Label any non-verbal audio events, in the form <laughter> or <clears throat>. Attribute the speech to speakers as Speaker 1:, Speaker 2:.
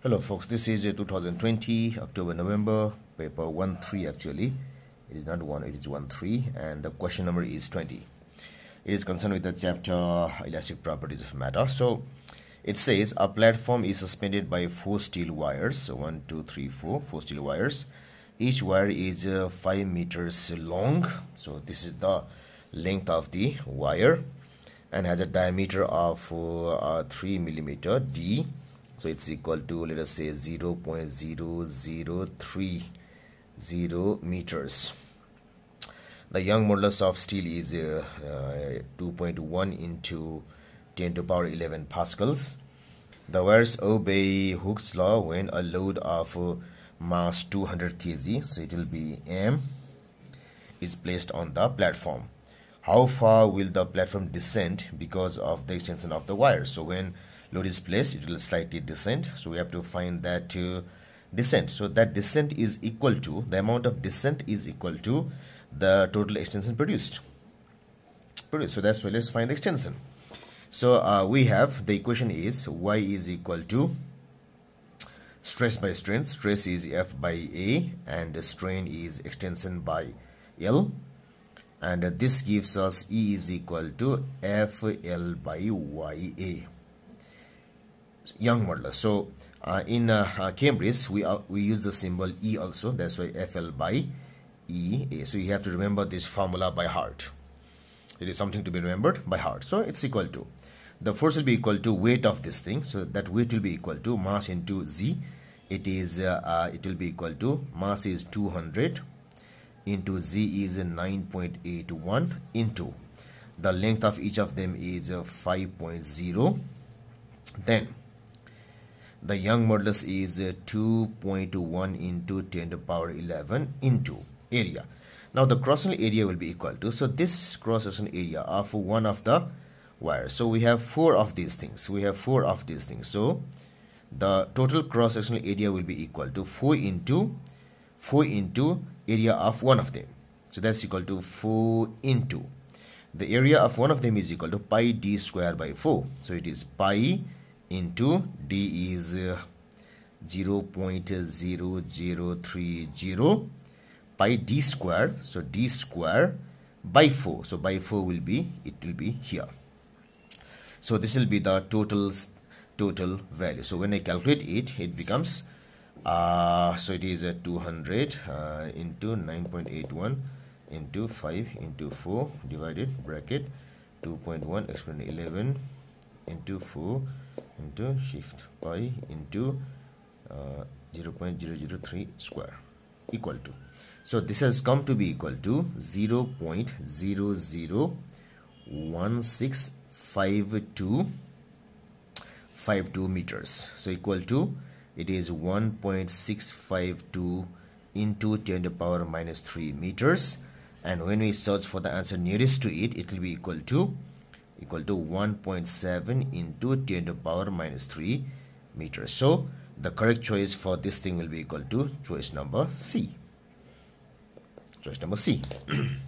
Speaker 1: Hello folks, this is a 2020 October November paper 13 actually. It is not 1, it is 13 and the question number is 20. It is concerned with the chapter elastic properties of matter. So it says a platform is suspended by four steel wires. So 1, 2, 3, 4, four steel wires. Each wire is uh, 5 meters long. So this is the length of the wire and has a diameter of uh, uh, 3 millimeter D so it's equal to let us say 0 0.0030 meters the young modulus of steel is uh, uh, 2.1 into 10 to power 11 pascals the wires obey Hooke's law when a load of uh, mass 200 kg so it will be m is placed on the platform how far will the platform descend because of the extension of the wire so when load is placed it will slightly descend so we have to find that uh, descent so that descent is equal to the amount of descent is equal to the total extension produced produced so that's why let's find the extension so uh, we have the equation is y is equal to stress by strain stress is f by a and strain is extension by l and this gives us e is equal to f l by y a Young modulus. So uh, in uh, uh, Cambridge, we uh, we use the symbol E also. That's why FL by E. So you have to remember this formula by heart. It is something to be remembered by heart. So it's equal to the force will be equal to weight of this thing. So that weight will be equal to mass into Z. It is uh, uh, it will be equal to mass is 200 into Z is 9.81 into the length of each of them is 5.0 then the Young modulus is uh, 2.1 into 10 to the power 11 into area. Now the cross sectional area will be equal to, so this cross sectional area of one of the wires. So we have four of these things. We have four of these things. So the total cross sectional area will be equal to 4 into 4 into area of one of them. So that's equal to 4 into. The area of one of them is equal to pi d square by 4. So it is pi into D is 0 0.0030 by D square. So D square by 4. So by 4 will be, it will be here. So this will be the total total value. So when I calculate it, it becomes uh, so it is a 200 uh, into 9.81 into 5 into 4 divided bracket 2.1 exponent 11 into 4 into shift y into uh, 0.003 square equal to so this has come to be equal to 0.001652 52 meters so equal to it is 1.652 into 10 to the power minus 3 meters and when we search for the answer nearest to it it will be equal to equal to 1.7 into 10 to the power minus 3 meters. So the correct choice for this thing will be equal to choice number C. Choice number C. <clears throat>